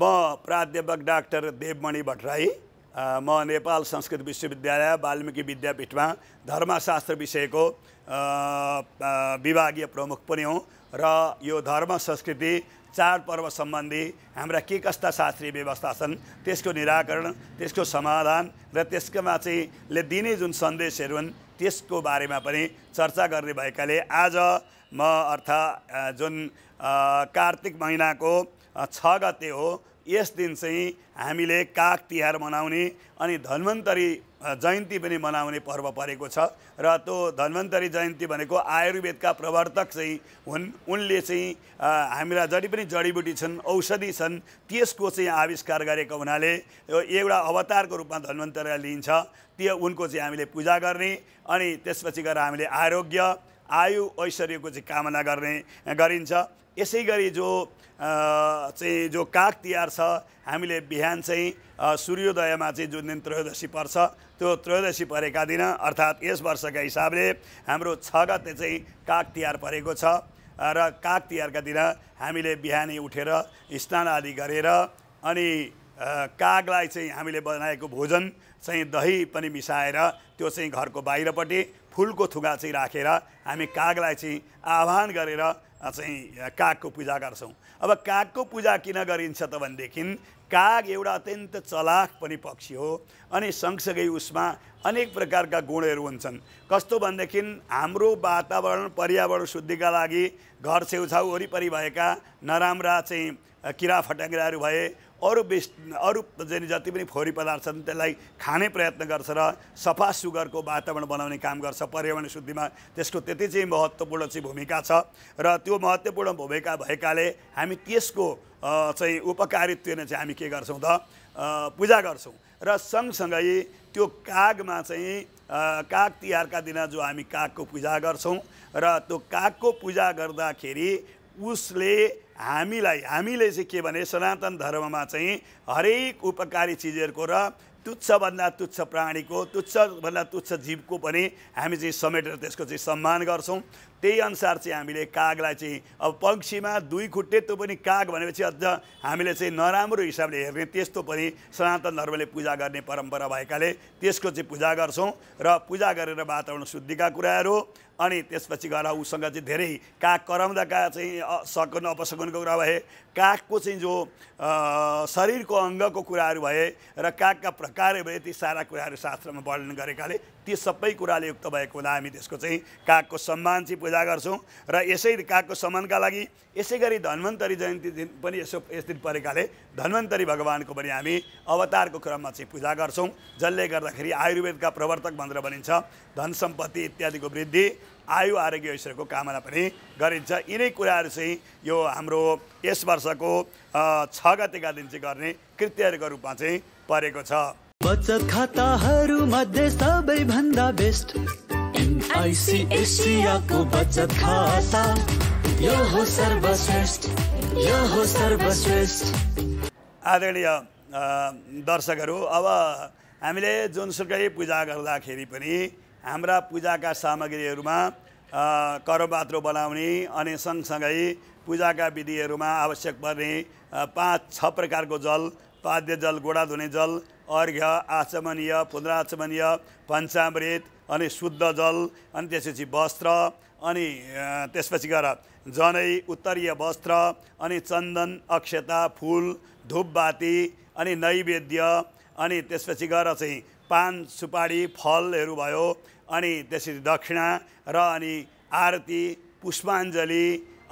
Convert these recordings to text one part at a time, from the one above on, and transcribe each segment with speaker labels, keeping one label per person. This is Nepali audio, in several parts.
Speaker 1: म प्राध्यापक डाक्टर देवमणि भट्टराई म नेपाल संस्कृत विश्वविद्यालय वाल्मिकी विद्यापीठमा धर्मशास्त्र विषयको विभागीय प्रमुख पनि हुँ र यो धर्म संस्कृति चाडपर्व सम्बन्धी हाम्रा के कस्ता शास्त्रीय व्यवस्था छन् त्यसको निराकरण त्यसको समाधान र त्यसकोमा चाहिँ ले दिने जुन सन्देशहरू हुन् त्यसको बारेमा पनि चर्चा गर्ने भएकाले आज म अर्थ जुन कार्तिक महिनाको छ गते हो यस दिन चाहिँ हामीले काग तिहार मनाउने अनि धन्वन्तरी जयन्ती पनि मनाउने पर्व परेको छ र त्यो धन्वन्तरी जयन्ती भनेको आयुर्वेदका प्रवर्तक चाहिँ हुन् उनले चाहिँ हामीलाई जति पनि जडीबुटी छन् औषधि छन् त्यसको चाहिँ आविष्कार गरेको हुनाले यो एउटा अवतारको रूपमा धन्वन्तरीलाई लिइन्छ त्यो उनको चाहिँ हामीले पूजा गर्ने अनि त्यसपछि गएर हामीले आरोग्य आयु ऐश्वर्यको चाहिँ कामना गर्ने गरिन्छ यसै गरी जो चाहिँ जो काग तिहार छ हामीले बिहान चाहिँ सूर्योदयमा चाहिँ जुन दिन त्रयोदशी पर्छ त्यो त्रयोदशी परेका दिन अर्थात् यस वर्षका हिसाबले हाम्रो छ गते चाहिँ काग तिहार परेको छ र काग तिहारका दिन हामीले बिहानै उठेर स्नान आदि गरेर अनि कागलाई चाहिँ हामीले बनाएको भोजन चाहिँ दही पनि मिसाएर त्यो चाहिँ घरको बाहिरपट्टि फुलको थुगा चाहिँ राखेर हामी कागलाई चाहिँ आह्वान गरेर चाहिँ कागको पूजा गर्छौँ अब कागको पूजा किन गरिन्छ त भनेदेखि काग एउटा अत्यन्त चलाख पनि पक्षी हो अनि सँगसँगै उसमा अनेक प्रकारका गुणहरू हुन्छन् कस्तो भनेदेखि हाम्रो वातावरण पर्यावरण शुद्धिका लागि घर छेउछाउ वरिपरि भएका नराम्रा चाहिँ किरा फट्याङ्ग्राहरू भए अरू बेस अरू जाने जति पनि फोहोरी पदार्थ छन् त्यसलाई खाने प्रयत्न गर्छ र सफा सुगरको वातावरण बनाउने काम गर्छ पर्यावरण शुद्धिमा त्यसको त्यति चाहिँ महत्त्वपूर्ण चाहिँ भूमिका छ र त्यो महत्त्वपूर्ण भूमिका भएकाले हामी त्यसको चाहिँ उपकारित्व नै चाहिँ हामी के गर्छौँ त पूजा गर्छौँ र सँगसँगै त्यो कागमा चाहिँ काग तिहारका दिन जो हामी कागको पूजा गर्छौँ र त्यो कागको पूजा गर्दाखेरि उसले हामीलाई हामीले चाहिँ के भने सनातन धर्ममा चाहिँ हरेक उपकारी चिजहरूको र तुच्छभन्दा तुच्छ प्राणीको तुच्छभन्दा तुच्छ जीवको पनि हामी चाहिँ समेटेर त्यसको चाहिँ सम्मान गर्छौँ त्यही अनुसार चाहिँ हामीले कागलाई चाहिँ अब पक्षीमा दुई खुट्टे त्यो पनि काग भनेपछि अझ हामीले चाहिँ नराम्रो हिसाबले हेर्ने त्यस्तो पनि सनातन धर्मले पूजा गर्ने परम्परा भएकाले त्यसको चाहिँ पूजा गर्छौँ र पूजा गरेर वातावरण शुद्धिका कुराहरू अनि त्यसपछि गएर उसँग चाहिँ धेरै काग कराउँदाका चाहिँ सकुन अपसकन जीवनको कुरा भए कागको चाहिँ जो शरीरको अङ्गको कुराहरू भए र कागका प्रकारहरू भए ती सारा कुराहरू शास्त्रमा वर्णन गरेकाले ती सबै कुराले युक्त भएको हुँदा हामी त्यसको चाहिँ कागको सम्मान चाहिँ पूजा गर्छौँ र यसै कागको सम्मानका लागि यसै गरी धन्वन्तरी जयन्ती दिन पनि यसो यस दिन परेकाले धन्वन्तरी भगवान्को पनि हामी अवतारको क्रममा चाहिँ पूजा गर्छौँ जसले गर्दाखेरि आयुर्वेदका प्रवर्तक भनेर भनिन्छ धन सम्पत्ति इत्यादिको वृद्धि आयु आरोग्य ऐश्वरको कामना पनि गरिन्छ यिनै कुराहरू चाहिँ यो हाम्रो यस वर्षको छ गतेका दिन चाहिँ गर्ने कृत्यहरूको रूपमा चाहिँ परेको छ बचत खाताहरू मध्ये सबैभन्दा बेस्ट बचत खाता यो हो सर्वश्रेष्ठ यो हो सर्वश्रेष्ठ आदरणीय दर्शकहरू अब हामीले जुनसुकै पूजा गर्दाखेरि पनि हाम्रा पूजाका सामग्रीहरूमा करबात्रो बनाउने अनि सँगसँगै पूजाका विधिहरूमा आवश्यक पर्ने पाँच छ प्रकारको जल पाद्य जल गोडा धुने जल अर्घ्य आचमनीय पुनराचमनीय पञ्चामृत अनि शुद्ध जल अनि त्यसपछि वस्त्र अनि त्यसपछि गएर जनै उत्तरीय वस्त्र अनि चन्दन अक्षता फुल धुपबाती अनि नैवेद्य अनि त्यसपछि गएर चाहिँ पान सुपारी फलहरू भयो अनि त्यसपछि दक्षिणा र अनि आरती पुष्पाञ्जली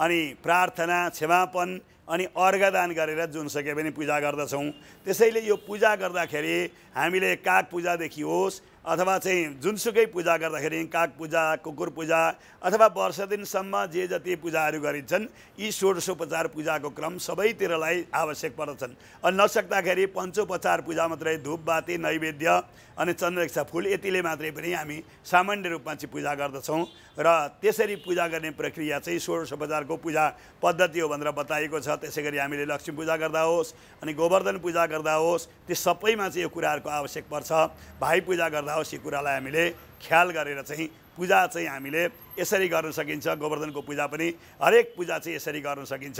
Speaker 1: अनि प्रार्थना क्षमापन अनि अर्घदान गरेर जुन सके पनि पूजा गर्दछौँ त्यसैले यो पूजा गर्दाखेरि हामीले काग पूजादेखि होस् अथवा चाहिँ जुनसुकै पूजा गर्दाखेरि काग पूजा कुकुर पूजा अथवा वर्ष दिनसम्म जे जति पूजाहरू गरिन्छन् यी षोडशोपचार पूजाको क्रम सबैतिरलाई आवश्यक पर्दछन् अनि नसक्दाखेरि पञ्चोपचार पूजा मात्रै धुप बाती नैवेद्य अनि चन्द्रक्षा फुल यतिले मात्रै पनि हामी सामान्य रूपमा चाहिँ पूजा गर्दछौँ र त्यसरी पूजा गर्ने प्रक्रिया चाहिँ षोडशोपचारको पूजा पद्धति हो भनेर बताइएको छ त्यसै गरी हामीले लक्ष्मी पूजा गर्दा होस् अनि गोवर्धन पूजा गर्दा होस् त्यो सबैमा चाहिँ यो कुराहरूको आवश्यक पर्छ भाइ पूजा गर्दा होस् यो कुरालाई हामीले ख्याल गरेर चाहिँ पूजा चाहिँ हामीले यसरी गर्न सकिन्छ गोवर्धनको पूजा पनि हरेक पूजा चाहिँ यसरी गर्न सकिन्छ